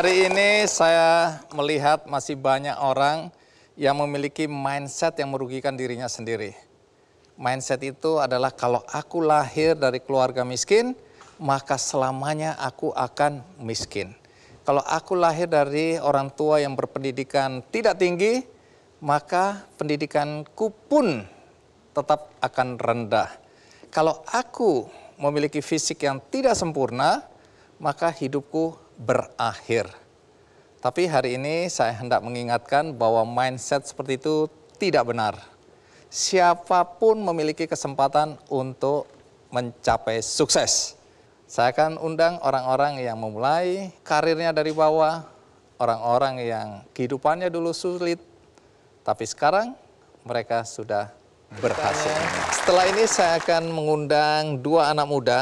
Hari ini saya melihat masih banyak orang yang memiliki mindset yang merugikan dirinya sendiri. Mindset itu adalah kalau aku lahir dari keluarga miskin, maka selamanya aku akan miskin. Kalau aku lahir dari orang tua yang berpendidikan tidak tinggi, maka pendidikanku pun tetap akan rendah. Kalau aku memiliki fisik yang tidak sempurna, maka hidupku berakhir. Tapi hari ini saya hendak mengingatkan bahwa mindset seperti itu tidak benar. Siapapun memiliki kesempatan untuk mencapai sukses. Saya akan undang orang-orang yang memulai karirnya dari bawah, orang-orang yang kehidupannya dulu sulit, tapi sekarang mereka sudah berhasil. Setelah ini saya akan mengundang dua anak muda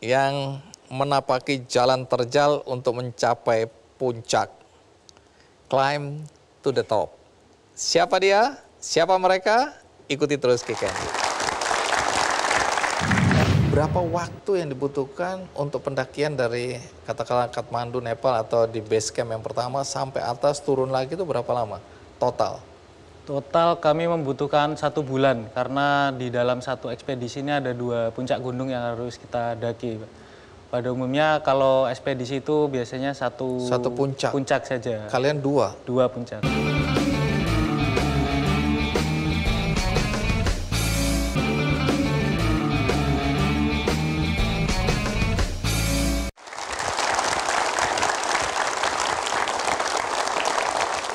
yang menapaki jalan terjal untuk mencapai puncak. Climb to the top. Siapa dia? Siapa mereka? Ikuti terus Kiken berapa waktu yang dibutuhkan untuk pendakian dari katakanlah Kathmandu, Nepal atau di base camp yang pertama sampai atas turun lagi itu berapa lama total? Total kami membutuhkan satu bulan karena di dalam satu ekspedisi ini ada dua puncak gunung yang harus kita daki. Pak. Pada umumnya kalau ekspedisi itu biasanya satu satu puncak. Puncak saja. Kalian dua. Dua puncak.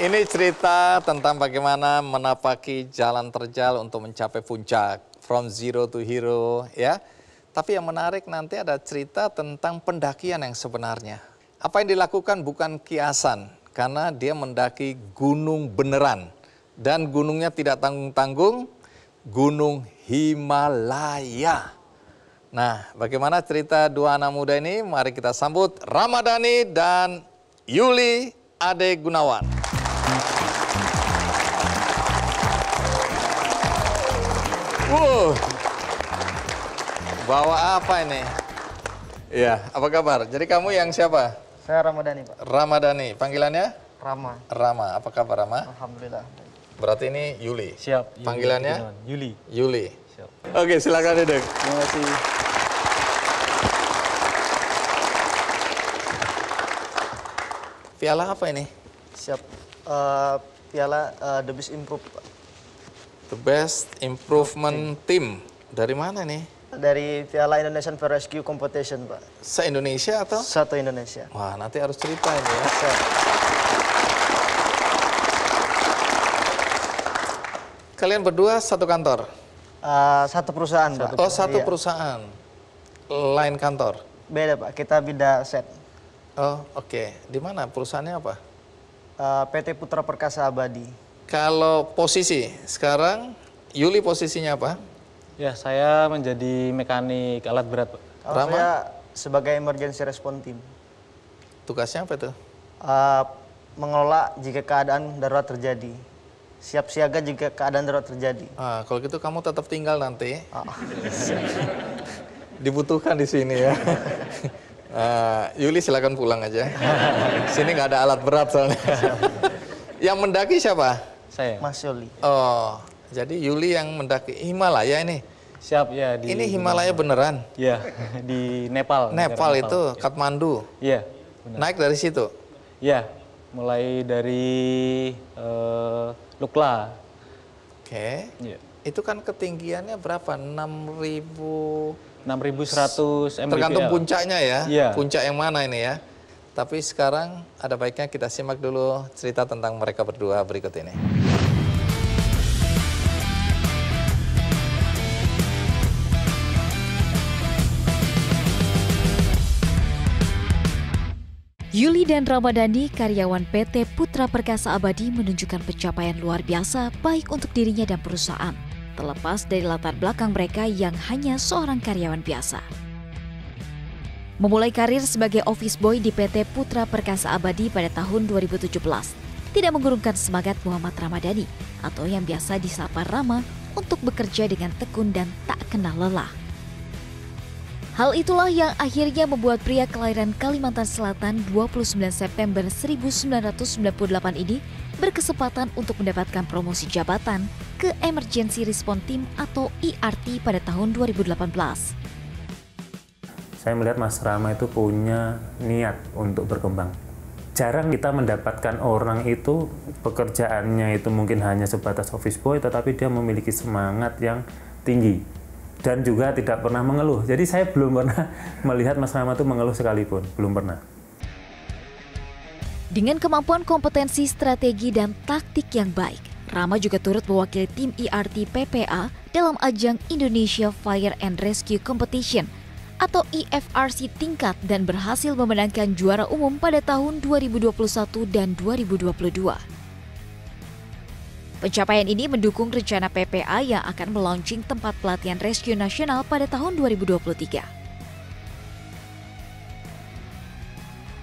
Ini cerita tentang bagaimana menapaki jalan terjal untuk mencapai puncak from zero to hero ya. Tapi yang menarik nanti ada cerita tentang pendakian yang sebenarnya. Apa yang dilakukan bukan kiasan, karena dia mendaki gunung beneran. Dan gunungnya tidak tanggung-tanggung, gunung Himalaya. Nah, bagaimana cerita dua anak muda ini? Mari kita sambut Ramadhani dan Yuli Ade Gunawan. Bawa apa ini? Ya, apa kabar? Jadi kamu yang siapa? Saya Ramadhani, Pak. Ramadhani, panggilannya? Rama. Rama, apa kabar Rama? Alhamdulillah. Berarti ini Yuli. Siap. Yuli. Panggilannya? Yuli. Yuli. Siap. Oke, silakan duduk. Terima kasih. Piala apa ini? Siap. Uh, piala uh, The Best Improve. The Best Improvement Team. Dari mana nih? dari Piala Indonesian for Rescue Competition, Pak. Se-Indonesia atau? Satu Indonesia. Wah, nanti harus cerita ini ya. Kalian berdua satu kantor? Uh, satu perusahaan, Pak. Oh, satu iya. perusahaan. Lain kantor? Beda, Pak. Kita beda set. Oh, oke. Okay. Di mana? Perusahaannya apa? Uh, ah, PT Putra Perkasa Abadi. Kalau posisi, sekarang Yuli posisinya apa? Ya, saya menjadi mekanik alat berat, Pak. Kalau Rama? saya sebagai emergency response team. Tugasnya apa itu? Uh, mengelola jika keadaan darurat terjadi. Siap siaga jika keadaan darurat terjadi. Uh, kalau gitu kamu tetap tinggal nanti. Oh. Dibutuhkan di sini ya. Uh, Yuli silakan pulang aja. Sini nggak ada alat berat soalnya. Yang mendaki siapa? Saya. Mas Yuli. Oh, jadi Yuli yang mendaki Himalaya ini. Siap ya. Di, ini Himalaya di, beneran? Iya di Nepal. Nepal, Nepal itu ya. Kathmandu. Iya. Naik dari situ? Iya. Mulai dari uh, Lukla. Oke. Okay. Ya. Itu kan ketinggiannya berapa? 6000 6100 MBPL. Tergantung puncaknya ya. ya. Puncak yang mana ini ya. Tapi sekarang ada baiknya kita simak dulu cerita tentang mereka berdua berikut ini. Yuli dan Ramadhani, karyawan PT Putra Perkasa Abadi menunjukkan pencapaian luar biasa baik untuk dirinya dan perusahaan, terlepas dari latar belakang mereka yang hanya seorang karyawan biasa. Memulai karir sebagai office boy di PT Putra Perkasa Abadi pada tahun 2017, tidak mengurungkan semangat Muhammad Ramadhani atau yang biasa disapa Rama untuk bekerja dengan tekun dan tak kenal lelah. Hal itulah yang akhirnya membuat pria kelahiran Kalimantan Selatan 29 September 1998 ini berkesempatan untuk mendapatkan promosi jabatan ke Emergency Response Team atau ERT pada tahun 2018. Saya melihat Mas Rama itu punya niat untuk berkembang. Jarang kita mendapatkan orang itu pekerjaannya itu mungkin hanya sebatas office boy tetapi dia memiliki semangat yang tinggi dan juga tidak pernah mengeluh. Jadi saya belum pernah melihat Mas Rama itu mengeluh sekalipun, belum pernah. Dengan kemampuan kompetensi, strategi, dan taktik yang baik, Rama juga turut mewakili tim IRT e PPA dalam ajang Indonesia Fire and Rescue Competition atau IFRC e tingkat dan berhasil memenangkan juara umum pada tahun 2021 dan 2022. Pencapaian ini mendukung rencana PPA yang akan melaunching tempat pelatihan rescue nasional pada tahun 2023.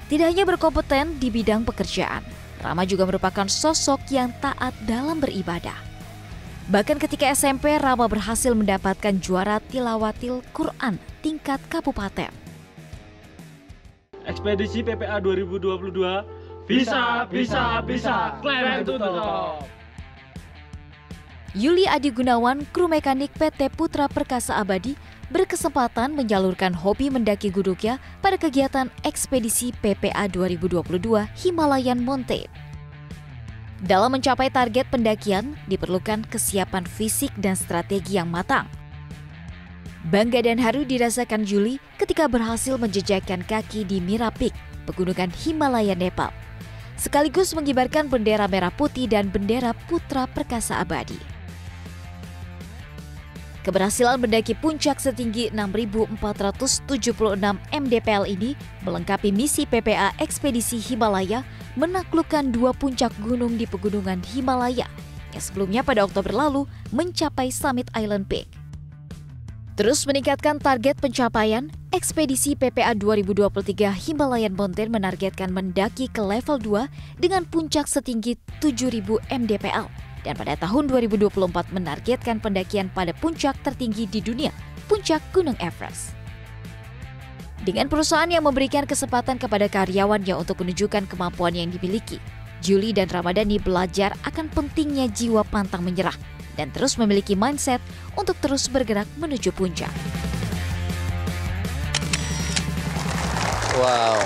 Tidak hanya berkompeten di bidang pekerjaan, Rama juga merupakan sosok yang taat dalam beribadah. Bahkan ketika SMP, Rama berhasil mendapatkan juara tilawatil Quran tingkat kabupaten. Ekspedisi PPA 2022 bisa, bisa, bisa, klaim itu tetap. Yuli Adi Gunawan, kru mekanik PT Putra Perkasa Abadi, berkesempatan menjalurkan hobi mendaki guduknya pada kegiatan ekspedisi PPA 2022 Himalayan Monte. Dalam mencapai target pendakian, diperlukan kesiapan fisik dan strategi yang matang. Bangga dan haru dirasakan Juli ketika berhasil menjejakkan kaki di Mirapik, pegunungan Himalaya Nepal, sekaligus mengibarkan bendera merah putih dan bendera Putra Perkasa Abadi. Keberhasilan mendaki puncak setinggi 6.476 mdpl ini melengkapi misi PPA Ekspedisi Himalaya menaklukkan dua puncak gunung di pegunungan Himalaya yang sebelumnya pada Oktober lalu mencapai Summit Island Peak. Terus meningkatkan target pencapaian, ekspedisi PPA 2023 Himalayan Mountain menargetkan mendaki ke level 2 dengan puncak setinggi 7.000 mdpl dan pada tahun 2024 menargetkan pendakian pada puncak tertinggi di dunia, puncak Gunung Everest. Dengan perusahaan yang memberikan kesempatan kepada karyawannya untuk menunjukkan kemampuan yang dimiliki, Juli dan Ramadhani belajar akan pentingnya jiwa pantang menyerah dan terus memiliki mindset untuk terus bergerak menuju puncak. Wow,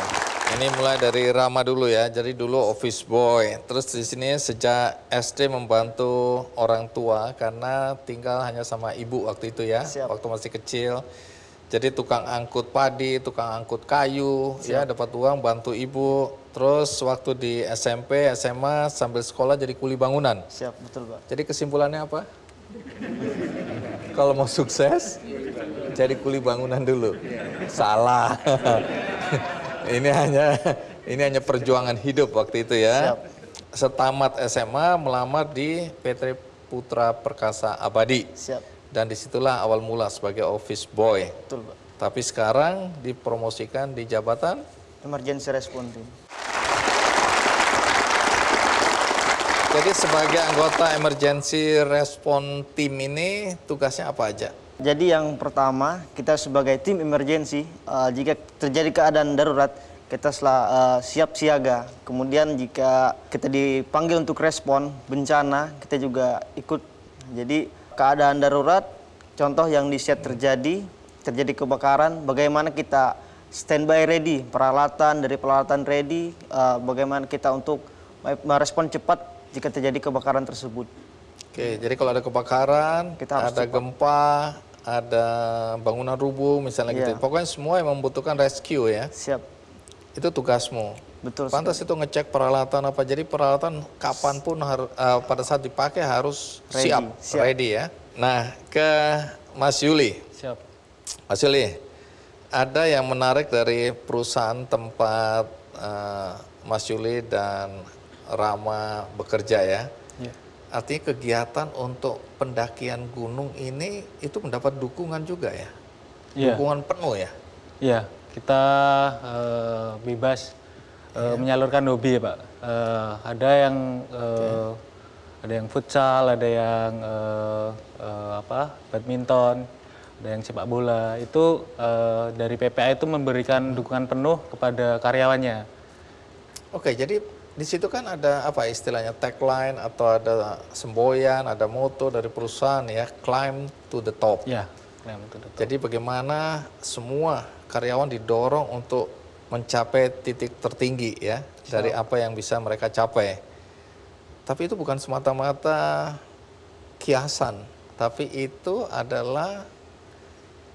ini mulai dari Rama dulu ya. Jadi dulu office boy. Terus di sini sejak SD membantu orang tua karena tinggal hanya sama ibu waktu itu ya, Siap. waktu masih kecil. Jadi tukang angkut padi, tukang angkut kayu, ya, Siap. ya dapat uang bantu ibu. Terus waktu di SMP, SMA sambil sekolah jadi kuli bangunan. Siap, betul Pak. Jadi kesimpulannya apa? Kalau mau sukses, jadi kuli bangunan dulu. Salah. ini hanya ini hanya perjuangan hidup waktu itu ya. Siap. Setamat SMA melamar di PT Putra Perkasa Abadi. Siap. Dan disitulah awal mula sebagai office boy. Betul, Pak. Tapi sekarang dipromosikan di jabatan emergency response Jadi sebagai anggota emergency response team ini tugasnya apa aja? Jadi yang pertama, kita sebagai tim emergensi, uh, eh, jika terjadi keadaan darurat, kita setelah, eh, uh, siap siaga. Kemudian jika kita dipanggil untuk respon bencana, kita juga ikut. Jadi keadaan darurat, contoh yang di set terjadi, terjadi kebakaran, bagaimana kita standby ready, peralatan dari peralatan ready, uh, bagaimana kita untuk merespon cepat jika terjadi kebakaran tersebut. Oke, jadi kalau ada kebakaran, kita ada cepat. gempa, ada bangunan rubuh misalnya yeah. gitu. Iya. Pokoknya semua yang membutuhkan rescue ya. Siap. Itu tugasmu. Betul. Pantas sekali. itu ngecek peralatan apa. Jadi peralatan kapan pun uh, eh, pada saat dipakai harus ready. siap, siap, ready ya. Nah, ke Mas Yuli. Siap. Mas Yuli, ada yang menarik dari perusahaan tempat uh, Mas Yuli dan Rama bekerja ya Artinya kegiatan untuk pendakian gunung ini itu mendapat dukungan juga ya? ya. Dukungan penuh ya? Iya, kita uh, bebas uh, ya. menyalurkan hobi ya Pak. Uh, ada yang uh, okay. ada yang futsal, ada yang uh, uh, apa badminton, ada yang sepak bola. Itu uh, dari PPA itu memberikan dukungan penuh kepada karyawannya. Oke, okay, jadi di situ kan ada apa istilahnya tagline atau ada semboyan, ada moto dari perusahaan ya, climb to the top. Ya, climb to the top. Jadi bagaimana semua karyawan didorong untuk mencapai titik tertinggi ya so. dari apa yang bisa mereka capai. Tapi itu bukan semata-mata kiasan, tapi itu adalah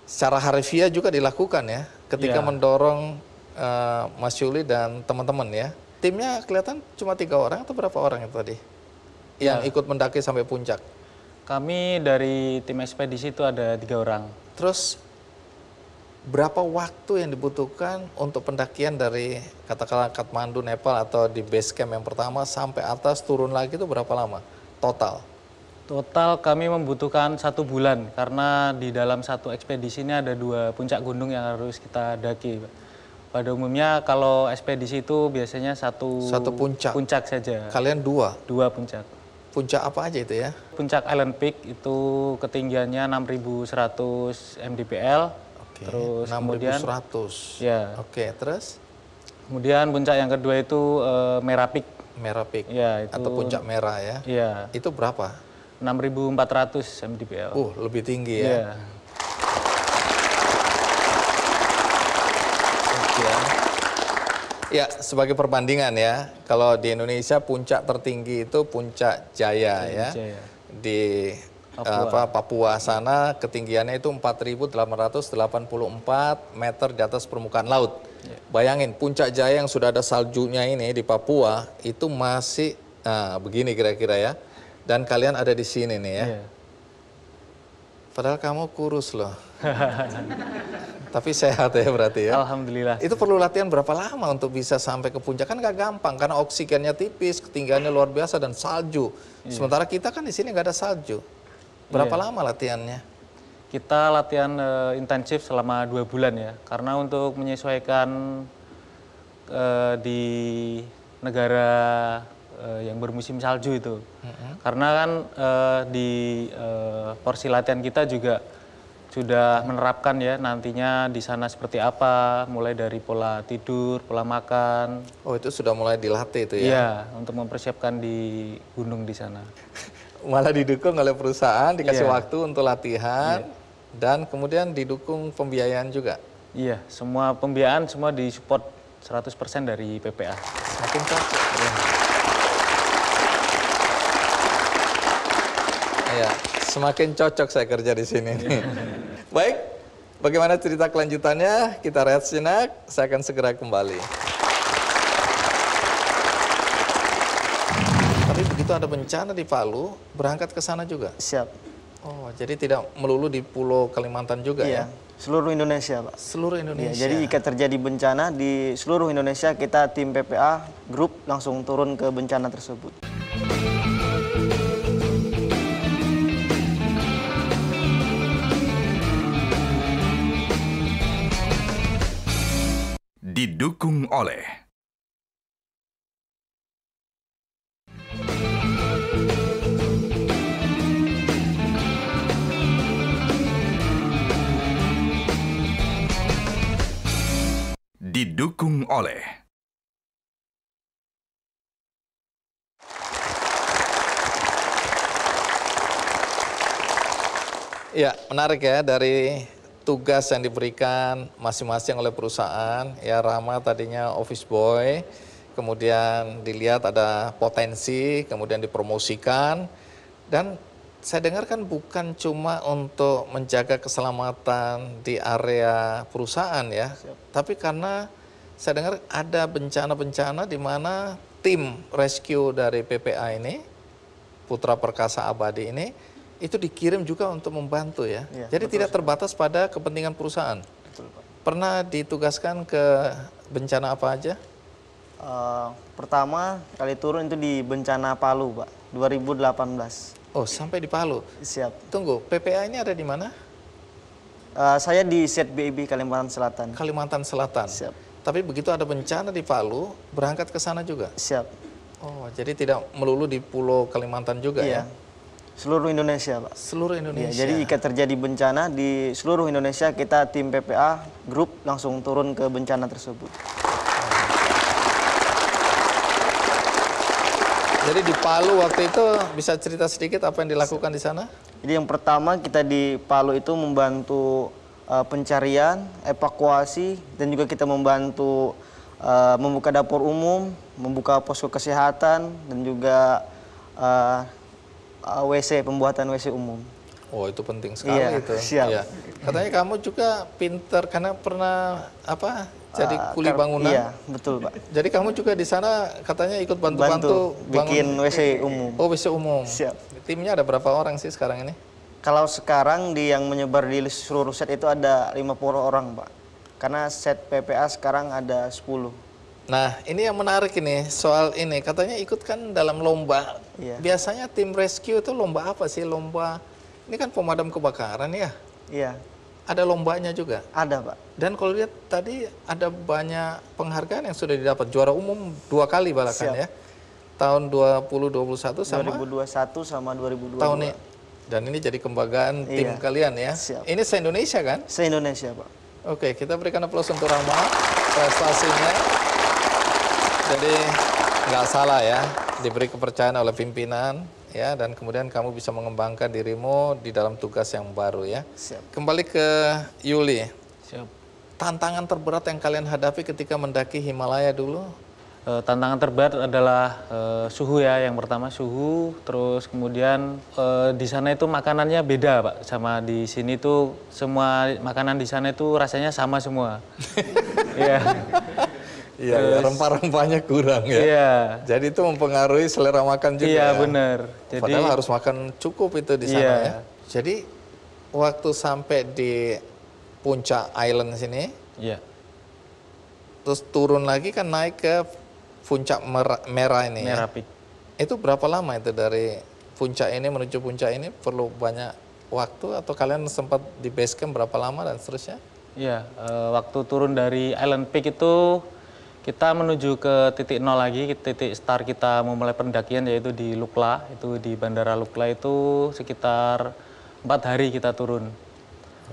secara harfiah juga dilakukan ya ketika ya. mendorong uh, Mas Yuli dan teman-teman ya timnya kelihatan cuma tiga orang atau berapa orang itu tadi yang nah. ikut mendaki sampai puncak? Kami dari tim ekspedisi itu ada tiga orang. Terus berapa waktu yang dibutuhkan untuk pendakian dari katakanlah Kathmandu, Nepal atau di base camp yang pertama sampai atas turun lagi itu berapa lama total? Total kami membutuhkan satu bulan karena di dalam satu ekspedisi ini ada dua puncak gunung yang harus kita daki. Pada umumnya kalau ekspedisi itu biasanya satu satu puncak puncak saja. Kalian dua? Dua puncak. Puncak apa aja itu ya? Puncak Island Peak itu ketinggiannya 6.100 mdpl. Oke. Terus 6.100. Ya. Oke, terus? Kemudian puncak yang kedua itu uh, Merah Peak. Merah Peak. Ya, itu, atau puncak merah ya. Iya. Itu berapa? 6.400 mdpl. Uh, lebih tinggi ya. ya. Ya, sebagai perbandingan ya, kalau di Indonesia puncak tertinggi itu puncak Jaya, ya. ya. Di Papua. Eh, apa Papua sana ketinggiannya itu 4.884 meter di atas permukaan laut. Ya. Bayangin puncak Jaya yang sudah ada saljunya ini di Papua itu masih nah, begini kira-kira ya. Dan kalian ada di sini nih ya. ya Padahal kamu kurus loh. Tapi sehat ya berarti ya. Alhamdulillah. Itu perlu latihan berapa lama untuk bisa sampai ke puncak? Kan gak gampang karena oksigennya tipis, ketinggiannya luar biasa dan salju. Iya. Sementara kita kan di sini gak ada salju. Berapa iya. lama latihannya? Kita latihan e, intensif selama dua bulan ya, karena untuk menyesuaikan e, di negara uh, yang bermusim salju itu. Mm-hmm. Karena kan uh, di uh, porsi latihan kita juga sudah menerapkan ya nantinya di sana seperti apa, mulai dari pola tidur, pola makan. Oh itu sudah mulai dilatih itu ya? Iya, untuk mempersiapkan di gunung di sana. Malah didukung oleh perusahaan, dikasih yeah. waktu untuk latihan, yeah. dan kemudian didukung pembiayaan juga? Iya, semua pembiayaan semua disupport 100% dari PPA. Semakin cocok. Yeah. Ya, semakin cocok saya kerja di sini. Baik, bagaimana cerita kelanjutannya? Kita rehat sejenak, saya akan segera kembali. Tapi begitu ada bencana di Palu, berangkat ke sana juga? Siap. Oh, jadi tidak melulu di Pulau Kalimantan juga iya. ya? Seluruh Indonesia, Pak. Seluruh iya, Indonesia. Iya, jadi jika terjadi bencana di seluruh Indonesia, kita tim PPA grup langsung turun ke bencana tersebut. oleh didukung oleh Ya, menarik ya dari tugas yang diberikan masing-masing oleh perusahaan. Ya Rama tadinya office boy, kemudian dilihat ada potensi, kemudian dipromosikan. Dan saya dengar kan bukan cuma untuk menjaga keselamatan di area perusahaan ya, tapi karena saya dengar ada bencana-bencana di mana tim rescue dari PPA ini, Putra Perkasa Abadi ini, itu dikirim juga untuk membantu ya. ya Jadi betul, tidak terbatas pada kepentingan perusahaan. Betul, Pak. Pernah ditugaskan ke bencana apa aja? Uh, pertama kali turun itu di bencana Palu, Pak, 2018. Oh, sampai di Palu. Siap. Tunggu, PPA ini ada di mana? Uh, saya di ZBB Kalimantan Selatan. Kalimantan Selatan. Siap. Tapi begitu ada bencana di Palu, berangkat ke sana juga. Siap. Oh, jadi tidak melulu di Pulau Kalimantan juga iya. ya? Seluruh Indonesia, Pak. Seluruh iya, Indonesia. Ya, jadi jika terjadi bencana di seluruh Indonesia, kita tim PPA grup langsung turun ke bencana tersebut. Jadi di Palu waktu itu bisa cerita sedikit apa yang dilakukan di sana? Jadi yang pertama kita di Palu itu membantu uh, pencarian, evakuasi, dan juga kita membantu uh, membuka dapur umum, membuka posko kesehatan, dan juga uh, uh, WC pembuatan WC umum. Oh itu penting sekali iya, itu. Siap. Iya. Katanya kamu juga pinter karena pernah apa? Jadi uh, kuli bangunan. Iya betul pak. Jadi kamu juga di sana katanya ikut bantu-bantu bikin WC umum. Oh WC umum. Siap. Timnya ada berapa orang sih sekarang ini? Kalau sekarang di yang menyebar di seluruh set itu ada 50 orang pak. Karena set PPA sekarang ada 10. Nah, ini yang menarik ini soal ini katanya ikut kan dalam lomba. Iya. Biasanya tim rescue itu lomba apa sih? Lomba ini kan pemadam kebakaran ya? Iya. Ada lombanya juga? Ada, Pak. Dan kalau lihat tadi ada banyak penghargaan yang sudah didapat. Juara umum dua kali balakan Siap. ya. Tahun 2021 sama 2021 sama 2022. Tahun ini. Dan ini jadi kebanggaan iya. tim kalian ya. Siap. Ini se-Indonesia kan? Se-Indonesia, Pak. Oke, kita berikan aplaus untuk Rama prestasinya. Jadi nggak salah ya, diberi kepercayaan oleh pimpinan ya dan kemudian kamu bisa mengembangkan dirimu di dalam tugas yang baru ya. Siap. Kembali ke Yuli. Siap. Tantangan terberat yang kalian hadapi ketika mendaki Himalaya dulu? E, tantangan terberat adalah e, suhu ya, yang pertama suhu, terus kemudian e, di sana itu makanannya beda pak, sama di sini tuh semua makanan di sana itu rasanya sama semua. Iya. Iya, ya, rempah-rempahnya kurang ya. Iya. Jadi itu mempengaruhi selera makan juga. Iya, ya. benar. Jadi Padahal harus makan cukup itu di sana iya. ya. Jadi waktu sampai di puncak island sini, iya. Terus turun lagi kan naik ke puncak merah, merah ini. Ya. Merah ya. Itu berapa lama itu dari puncak ini menuju puncak ini perlu banyak waktu atau kalian sempat di base camp berapa lama dan seterusnya? Iya, uh, waktu turun dari Island Peak itu kita menuju ke titik nol lagi, titik start kita memulai pendakian yaitu di Lukla, itu di Bandara Lukla itu sekitar empat hari kita turun.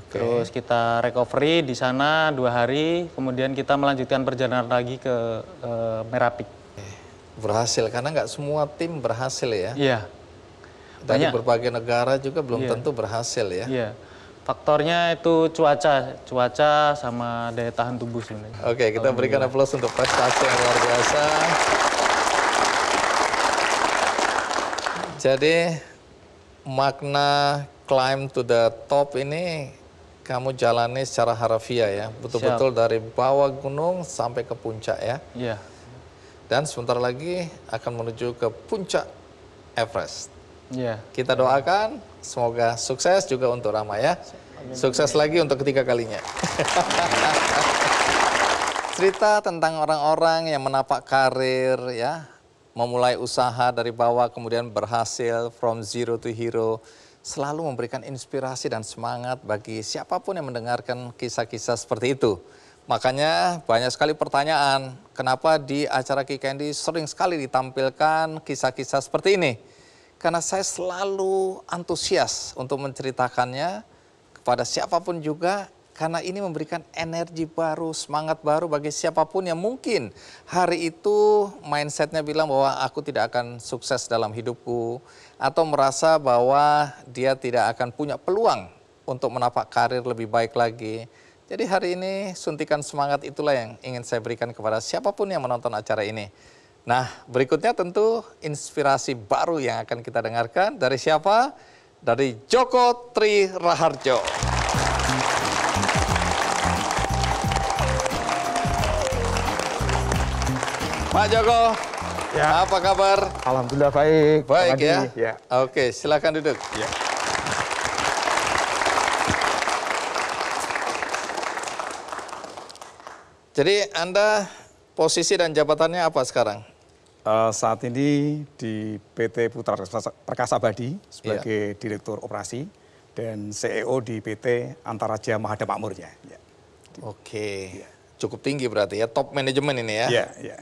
Okay. Terus kita recovery di sana dua hari, kemudian kita melanjutkan perjalanan lagi ke e, eh, Merapik. Berhasil karena nggak semua tim berhasil ya. Iya. Dari Banyak. berbagai negara juga belum iya. tentu berhasil ya. Iya. Faktornya itu cuaca, cuaca sama daya tahan tubuh sebenarnya. Oke, kita berikan aplaus untuk prestasi yang luar biasa. Jadi makna climb to the top ini kamu jalani secara harafiah ya, betul-betul dari bawah gunung sampai ke puncak ya. Iya. Dan sebentar lagi akan menuju ke puncak Everest. Iya. Kita doakan Semoga sukses juga untuk Rama ya. Amin. Sukses lagi untuk ketiga kalinya. Cerita tentang orang-orang yang menapak karir ya, memulai usaha dari bawah kemudian berhasil from zero to hero selalu memberikan inspirasi dan semangat bagi siapapun yang mendengarkan kisah-kisah seperti itu. Makanya banyak sekali pertanyaan, kenapa di acara Kikendi sering sekali ditampilkan kisah-kisah seperti ini? karena saya selalu antusias untuk menceritakannya kepada siapapun juga karena ini memberikan energi baru, semangat baru bagi siapapun yang mungkin hari itu mindsetnya bilang bahwa aku tidak akan sukses dalam hidupku atau merasa bahwa dia tidak akan punya peluang untuk menapak karir lebih baik lagi. Jadi hari ini suntikan semangat itulah yang ingin saya berikan kepada siapapun yang menonton acara ini. Nah, berikutnya tentu inspirasi baru yang akan kita dengarkan dari siapa? Dari Joko Tri Raharjo. Pak Joko, ya. apa kabar? Alhamdulillah baik. Baik ya? ya. Oke, silakan duduk. Ya. Jadi Anda posisi dan jabatannya apa sekarang? Eh, saat ini di PT Putra Perkasa Badi sebagai yeah. Direktur Operasi dan CEO di PT Antaraja Mahada Makmurnya. Ya. Oke, okay. Iya. yeah. cukup tinggi berarti ya, top manajemen ini ya. Iya, iya.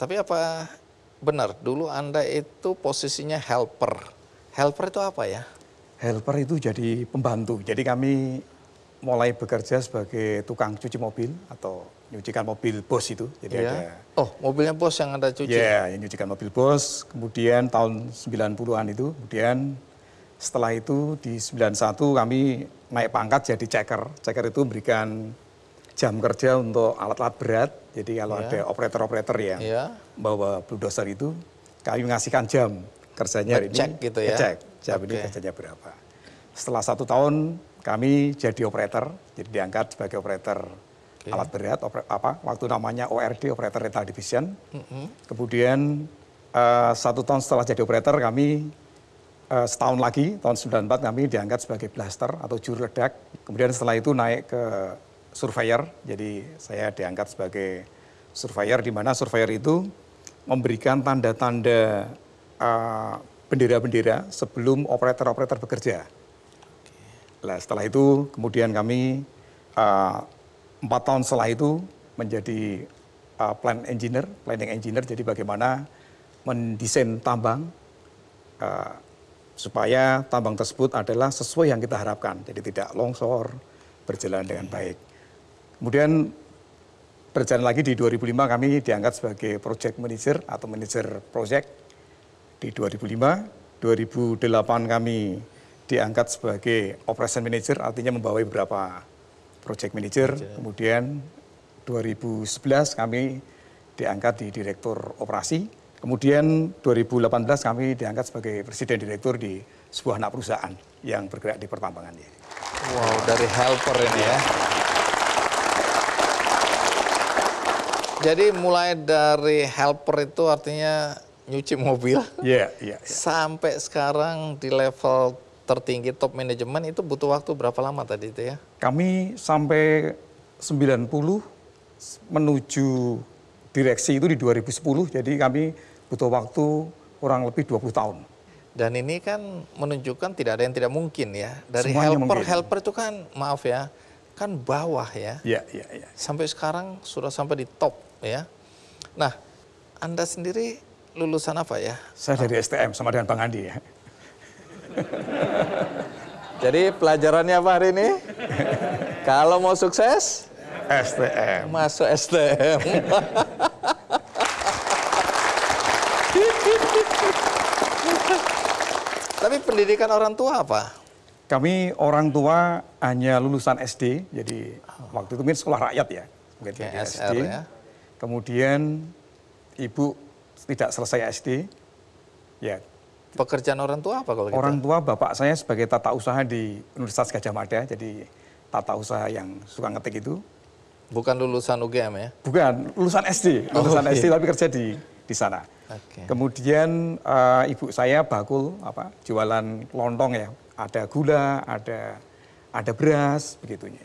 Tapi apa benar dulu Anda itu posisinya helper? Helper itu apa ya? Helper itu jadi pembantu. Jadi kami mulai bekerja sebagai tukang cuci mobil atau nyucikan mobil bos itu. Jadi yeah. ada Oh, mobilnya bos yang Anda cuci. Iya, yeah, yang nyucikan mobil bos. Kemudian tahun 90-an itu, kemudian setelah itu di 91 kami naik pangkat jadi checker. Checker itu memberikan jam kerja untuk alat-alat berat. Jadi kalau yeah. ada operator-operator yang yeah. bawa bulldozer itu, kami ngasihkan jam kerjanya ini. Cek gitu ya. Cek jam okay. ini kerjanya berapa. Setelah satu tahun kami jadi operator, jadi diangkat sebagai operator okay. alat berat, oper, apa waktu namanya ORD operator rental division. Mm-hmm. Kemudian uh, satu tahun setelah jadi operator kami uh, setahun lagi tahun 94 kami diangkat sebagai blaster atau juru ledak. Kemudian setelah itu naik ke surveyor, jadi saya diangkat sebagai surveyor di mana surveyor itu memberikan tanda-tanda eh, bendera-bendera sebelum operator-operator bekerja. Nah, setelah itu kemudian kami eh, empat tahun setelah itu menjadi uh, eh, plan engineer, planning engineer. Jadi bagaimana mendesain tambang uh, supaya tambang tersebut adalah sesuai yang kita harapkan. Jadi tidak longsor, berjalan dengan baik. Kemudian berjalan lagi di 2005 kami diangkat sebagai project manager atau manager project di 2005. 2008 kami diangkat sebagai operation manager artinya membawa beberapa project manager. manager. Kemudian 2011 kami diangkat di direktur operasi. Kemudian 2018 kami diangkat sebagai presiden direktur di sebuah anak perusahaan yang bergerak di pertambangan. Wow, dari helper ini ya. Iya. Jadi mulai dari helper itu artinya nyuci mobil. Iya, yeah, Yeah, yeah. Sampai sekarang di level tertinggi top manajemen itu butuh waktu berapa lama tadi itu ya? Kami sampai 90 menuju direksi itu di 2010, jadi kami butuh waktu kurang lebih 20 tahun. Dan ini kan menunjukkan tidak ada yang tidak mungkin ya. Dari Semuanya helper, helper itu kan maaf ya, kan bawah ya. Iya, iya, iya. Sampai sekarang sudah sampai di top ya. Nah, Anda sendiri lulusan apa ya? Saya dari STM sama dengan Bang Andi ya. Jadi pelajarannya apa hari ini? Kalau mau sukses, STM. Masuk STM. Tapi pendidikan orang tua apa? Kami orang tua hanya lulusan SD, jadi oh. waktu itu mungkin sekolah rakyat ya, mungkin okay, SD. Ya. Kemudian ibu tidak selesai SD, ya Pekerjaan orang tua apa kalau gitu? Orang tua bapak saya sebagai tata usaha di Universitas Gajah Mada, jadi tata usaha yang suka ngetik itu. Bukan lulusan UGM ya? Bukan, lulusan SD, oh, lulusan oh, okay. SD tapi kerja di di sana. Okay. Kemudian uh, ibu saya bakul apa jualan lontong ya, ada gula, ada ada beras begitunya.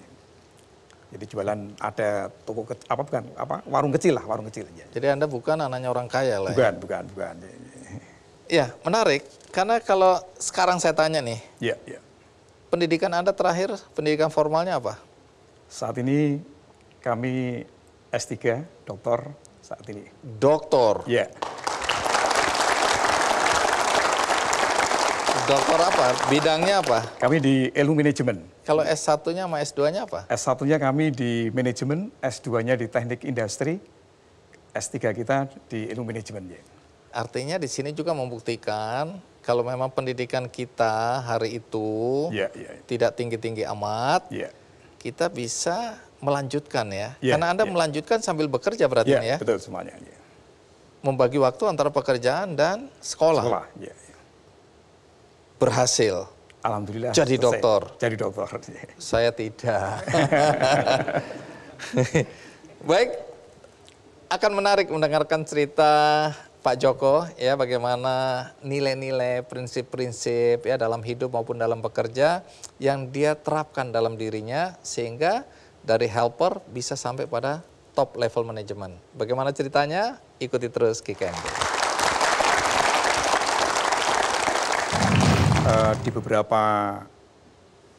Jadi jualan ada toko ke, apa bukan apa warung kecil lah warung kecil. Jadi anda bukan anaknya orang kaya lah. Bukan ya? bukan bukan. Ya, menarik. Karena kalau sekarang saya tanya nih, ya, ya. pendidikan Anda terakhir, pendidikan formalnya apa? Saat ini kami S3, doktor saat ini. Doktor? Ya. Doktor apa? Bidangnya apa? Kami di ilmu manajemen. Kalau S1-nya sama S2-nya apa? S1-nya kami di manajemen, S2-nya di teknik industri, S3 kita di ilmu manajemen. Ya. Artinya di sini juga membuktikan kalau memang pendidikan kita hari itu yeah, yeah, ya. tidak tinggi-tinggi amat, yeah. kita bisa melanjutkan ya. Yeah, Karena Anda yeah. melanjutkan sambil bekerja berarti yeah, ya. betul semuanya. Yeah. Membagi waktu antara pekerjaan dan sekolah. Sekolah, yeah, yeah. Berhasil. Alhamdulillah. Jadi dokter. Jadi dokter. Saya tidak. Baik, akan menarik mendengarkan cerita Pak Joko ya bagaimana nilai-nilai prinsip-prinsip ya dalam hidup maupun dalam bekerja yang dia terapkan dalam dirinya sehingga dari helper bisa sampai pada top level manajemen. Bagaimana ceritanya? Ikuti terus Kiken. Uh, di beberapa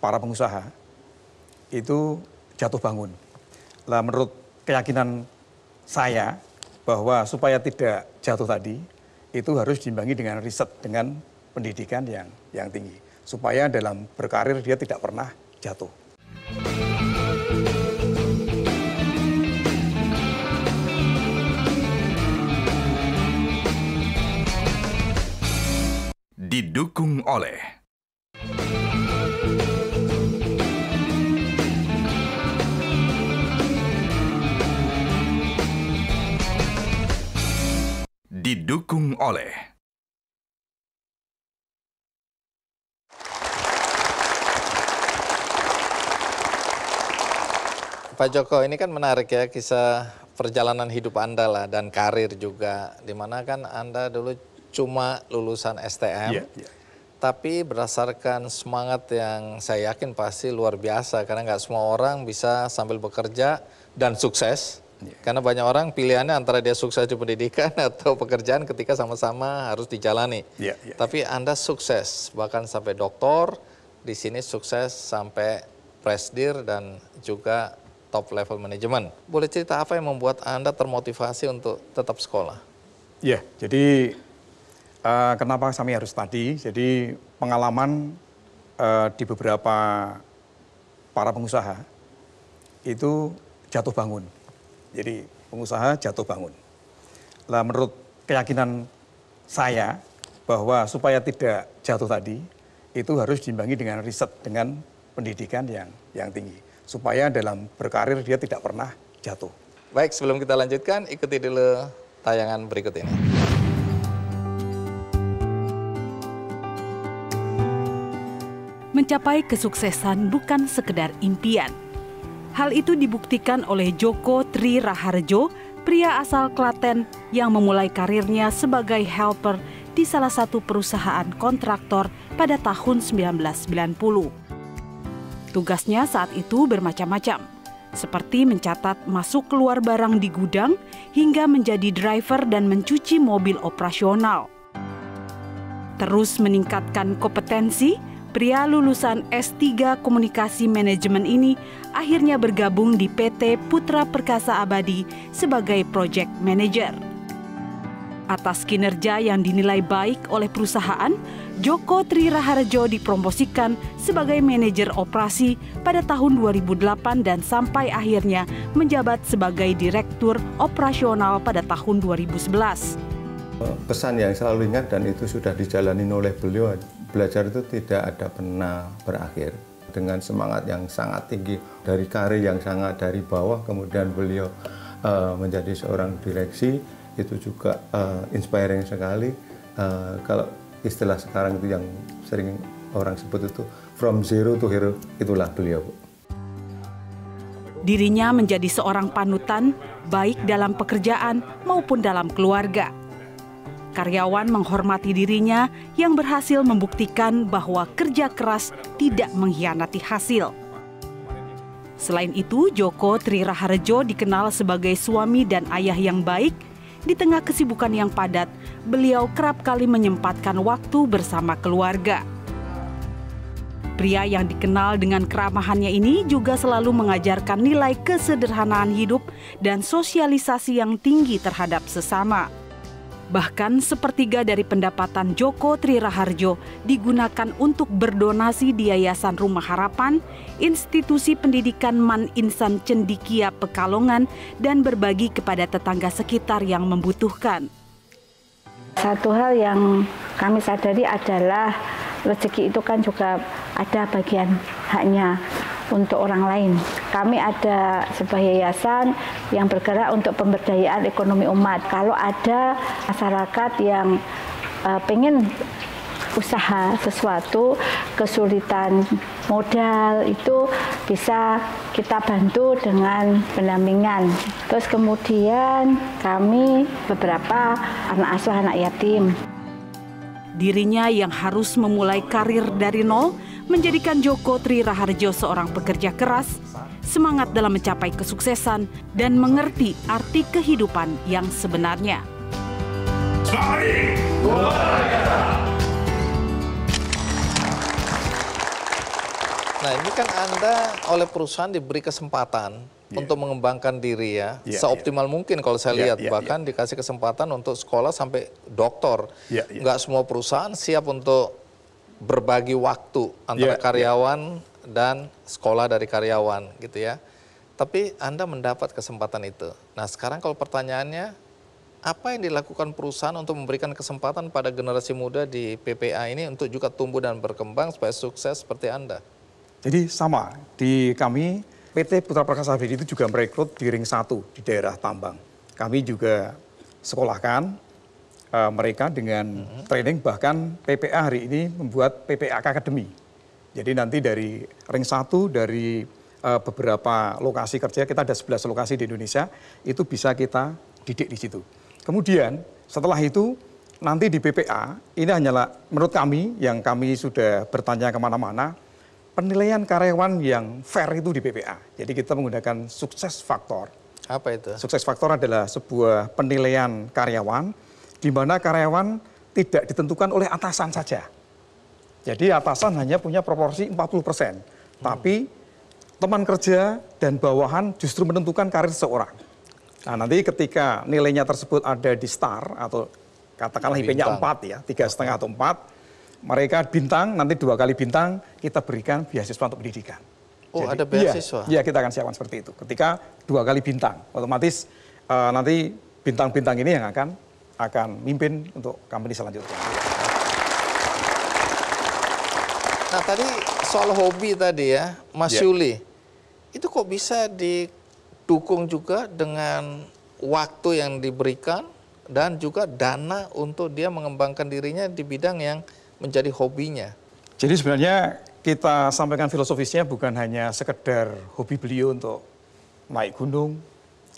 para pengusaha itu jatuh bangun. Lah menurut keyakinan saya bahwa supaya tidak jatuh tadi itu harus diimbangi dengan riset dengan pendidikan yang yang tinggi supaya dalam berkarir dia tidak pernah jatuh. didukung oleh didukung oleh Pak Joko, ini kan menarik ya kisah perjalanan hidup Anda lah dan karir juga. Dimana kan Anda dulu cuma lulusan STM, yeah, yeah. tapi berdasarkan semangat yang saya yakin pasti luar biasa. Karena nggak semua orang bisa sambil bekerja dan sukses Iya. Karena banyak orang pilihannya antara dia sukses di pendidikan atau pekerjaan ketika sama-sama harus dijalani. Yeah, yeah, Tapi yeah. Anda sukses bahkan sampai doktor, di sini sukses sampai presdir dan juga top level manajemen. Boleh cerita apa yang membuat Anda termotivasi untuk tetap sekolah? Ya, jadi uh, kenapa kami harus tadi? Jadi pengalaman uh, di beberapa para pengusaha itu jatuh bangun. Jadi pengusaha jatuh bangun. Lah menurut keyakinan saya bahwa supaya tidak jatuh tadi itu harus diimbangi dengan riset dengan pendidikan yang yang tinggi supaya dalam berkarir dia tidak pernah jatuh. Baik, sebelum kita lanjutkan ikuti dulu tayangan berikut ini. Mencapai kesuksesan bukan sekedar impian, Hal itu dibuktikan oleh Joko Tri Raharjo, pria asal Klaten yang memulai karirnya sebagai helper di salah satu perusahaan kontraktor pada tahun 1990. Tugasnya saat itu bermacam-macam, seperti mencatat masuk keluar barang di gudang hingga menjadi driver dan mencuci mobil operasional. Terus meningkatkan kompetensi Pria lulusan S3 Komunikasi Manajemen ini akhirnya bergabung di PT Putra Perkasa Abadi sebagai project manager. Atas kinerja yang dinilai baik oleh perusahaan, Joko Tri Raharjo dipromosikan sebagai manajer operasi pada tahun 2008 dan sampai akhirnya menjabat sebagai direktur operasional pada tahun 2011. Pesan yang selalu ingat dan itu sudah dijalani oleh beliau belajar itu tidak ada pernah berakhir dengan semangat yang sangat tinggi dari karir yang sangat dari bawah kemudian beliau uh, menjadi seorang direksi itu juga uh, inspiring sekali uh, kalau istilah sekarang itu yang sering orang sebut itu from zero to hero itulah beliau dirinya menjadi seorang panutan baik dalam pekerjaan maupun dalam keluarga Karyawan menghormati dirinya yang berhasil membuktikan bahwa kerja keras tidak mengkhianati hasil. Selain itu, Joko Tri Raharjo dikenal sebagai suami dan ayah yang baik. Di tengah kesibukan yang padat, beliau kerap kali menyempatkan waktu bersama keluarga. Pria yang dikenal dengan keramahannya ini juga selalu mengajarkan nilai kesederhanaan hidup dan sosialisasi yang tinggi terhadap sesama. Bahkan sepertiga dari pendapatan Joko Tri Raharjo digunakan untuk berdonasi di Yayasan Rumah Harapan, Institusi Pendidikan Man Insan Cendikia Pekalongan, dan berbagi kepada tetangga sekitar yang membutuhkan. Satu hal yang kami sadari adalah rezeki itu kan juga ada bagian haknya untuk orang lain. Kami ada sebuah yayasan yang bergerak untuk pemberdayaan ekonomi umat. Kalau ada masyarakat yang uh, pengen usaha sesuatu kesulitan modal itu bisa kita bantu dengan pendampingan. Terus kemudian kami beberapa anak asuh anak yatim. Dirinya yang harus memulai karir dari nol menjadikan Joko Tri Raharjo seorang pekerja keras, semangat dalam mencapai kesuksesan, dan mengerti arti kehidupan yang sebenarnya. Nah ini kan Anda oleh perusahaan diberi kesempatan yeah. untuk mengembangkan diri ya, yeah, seoptimal yeah. mungkin kalau saya yeah, lihat. Yeah, iya. Bahkan yeah. dikasih kesempatan untuk sekolah sampai doktor. Yeah, yeah. Nggak semua perusahaan siap untuk berbagi waktu antara yeah, ya. karyawan yeah. dan sekolah dari karyawan gitu ya. Tapi Anda mendapat kesempatan itu. Nah sekarang kalau pertanyaannya, apa yang dilakukan perusahaan untuk memberikan kesempatan pada generasi muda di PPA ini untuk juga tumbuh dan berkembang supaya sukses seperti Anda? Jadi sama, di kami PT Putra Perkasa Abadi itu juga merekrut di ring satu di daerah tambang. Kami juga sekolahkan uh, mereka dengan mhm. training bahkan PPA hari ini membuat PPA Academy. Jadi nanti dari ring satu dari uh, beberapa lokasi kerja kita ada 11 lokasi di Indonesia itu bisa kita didik di situ. Kemudian setelah itu nanti di PPA ini hanyalah menurut kami yang kami sudah bertanya kemana-mana penilaian karyawan yang fair itu di PPA. Jadi kita menggunakan sukses faktor. Apa itu? Sukses faktor adalah sebuah penilaian karyawan di mana karyawan tidak ditentukan oleh atasan saja. Jadi atasan hanya punya proporsi 40 persen, hmm. tapi teman kerja dan bawahan justru menentukan karir seseorang. Nah nanti ketika nilainya tersebut ada di star atau katakanlah IP-nya 4 ya, tiga setengah atau 4, mereka bintang, nanti dua kali bintang kita berikan beasiswa untuk pendidikan. Oh Jadi, ada iya, beasiswa? Iya, iya kita akan siapkan seperti itu. Ketika dua kali bintang, otomatis uh, nanti bintang-bintang ini yang akan akan mimpin untuk company selanjutnya. Nah tadi soal hobi tadi ya, Mas yeah. Yuli, itu kok bisa didukung juga dengan waktu yang diberikan dan juga dana untuk dia mengembangkan dirinya di bidang yang menjadi hobinya. Jadi sebenarnya kita sampaikan filosofisnya bukan hanya sekedar hobi beliau untuk naik gunung,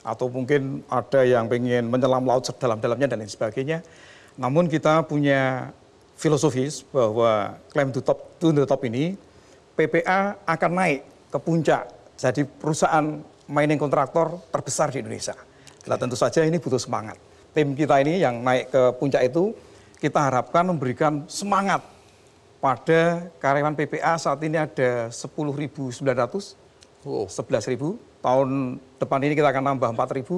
atau mungkin ada yang ingin menyelam laut sedalam-dalamnya dan lain sebagainya. Namun kita punya filosofis bahwa klaim to top to the top ini PPA akan naik ke puncak jadi perusahaan mining kontraktor terbesar di Indonesia. Nah, tentu saja ini butuh semangat. Tim kita ini yang naik ke puncak itu kita harapkan memberikan semangat pada karyawan PPA saat ini ada 10.900, oh. 11.000 tahun depan ini kita akan nambah 4.000,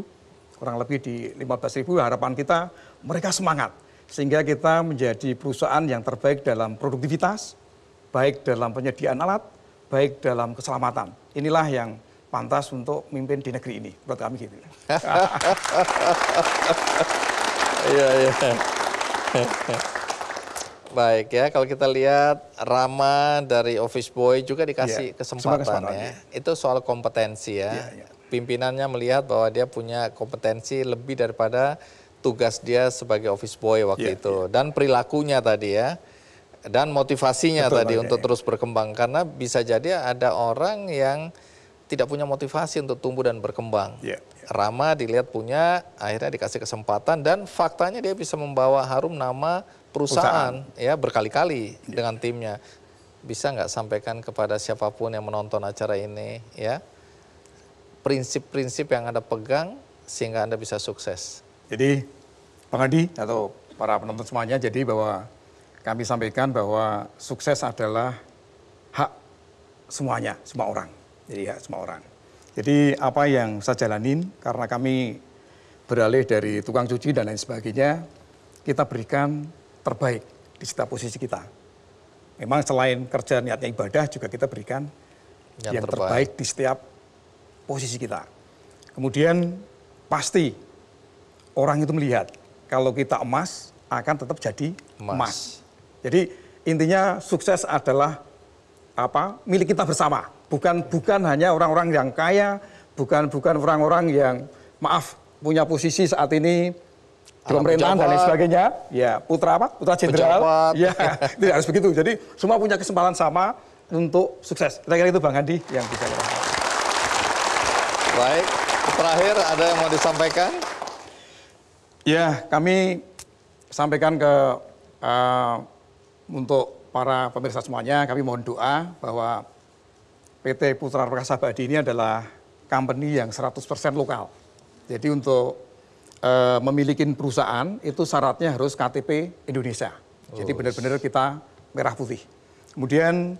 kurang lebih di 15.000. Harapan kita mereka semangat sehingga kita menjadi perusahaan yang terbaik dalam produktivitas, baik dalam penyediaan alat, baik dalam keselamatan. Inilah yang pantas untuk memimpin di negeri ini. Buat kami gitu. Iya, iya. Baik ya, kalau kita lihat Rama dari Office Boy juga dikasih yeah. kesempatan, kesempatan ya. ya. Itu soal kompetensi ya. Yeah, yeah. Pimpinannya melihat bahwa dia punya kompetensi lebih daripada tugas dia sebagai Office Boy waktu yeah, itu yeah. dan perilakunya tadi ya dan motivasinya Betul, tadi ya, untuk iya. terus berkembang karena bisa jadi ada orang yang tidak punya motivasi untuk tumbuh dan berkembang. Yeah, yeah. Rama dilihat punya, akhirnya dikasih kesempatan dan faktanya dia bisa membawa harum nama perusahaan, perusahaan. ya berkali-kali dengan timnya. Bisa nggak sampaikan kepada siapapun yang menonton acara ini ya prinsip-prinsip yang Anda pegang sehingga Anda bisa sukses. Jadi Bang Adi atau para penonton semuanya jadi bahwa kami sampaikan bahwa sukses adalah hak semuanya, semua orang. Jadi hak semua orang. Jadi apa yang saya jalanin karena kami beralih dari tukang cuci dan lain sebagainya, kita berikan terbaik di setiap posisi kita. Memang selain kerja niatnya ibadah juga kita berikan yang, yang terbaik. terbaik di setiap posisi kita. Kemudian pasti orang itu melihat kalau kita emas akan tetap jadi emas. emas. Jadi intinya sukses adalah apa milik kita bersama, bukan bukan hanya orang-orang yang kaya, bukan bukan orang-orang yang maaf punya posisi saat ini pemerintahan dan lain sebagainya. Ya, putra apa? Putra jenderal. Ya, tidak harus begitu. Jadi semua punya kesempatan sama untuk sukses. Kita kira itu Bang Andi yang bisa kita. Baik, terakhir ada yang mau disampaikan? Ya, kami sampaikan ke uh, untuk para pemirsa semuanya, kami mohon doa bahwa PT Putra Perkasa Badi ini adalah company yang 100% lokal. Jadi untuk uh, memiliki perusahaan itu syaratnya harus KTP Indonesia. Oh. Jadi benar-benar kita merah putih. Kemudian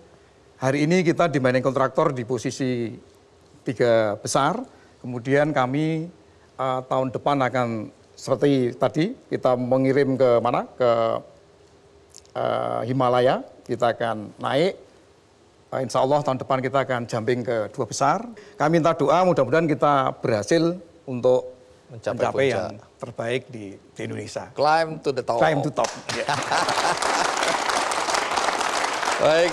hari ini kita di kontraktor di posisi tiga besar. Kemudian kami uh, tahun depan akan seperti tadi kita mengirim ke mana ke uh, Himalaya kita akan naik. insya Allah tahun depan kita akan jumping ke dua besar. Kami minta doa mudah-mudahan kita berhasil untuk mencapai, mencapai yang terbaik di, di Indonesia. Climb to the top. Climb to top. Yeah. Baik,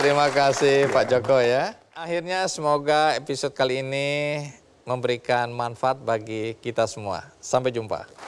terima kasih yeah. Pak Joko ya. Akhirnya semoga episode kali ini memberikan manfaat bagi kita semua. Sampai jumpa.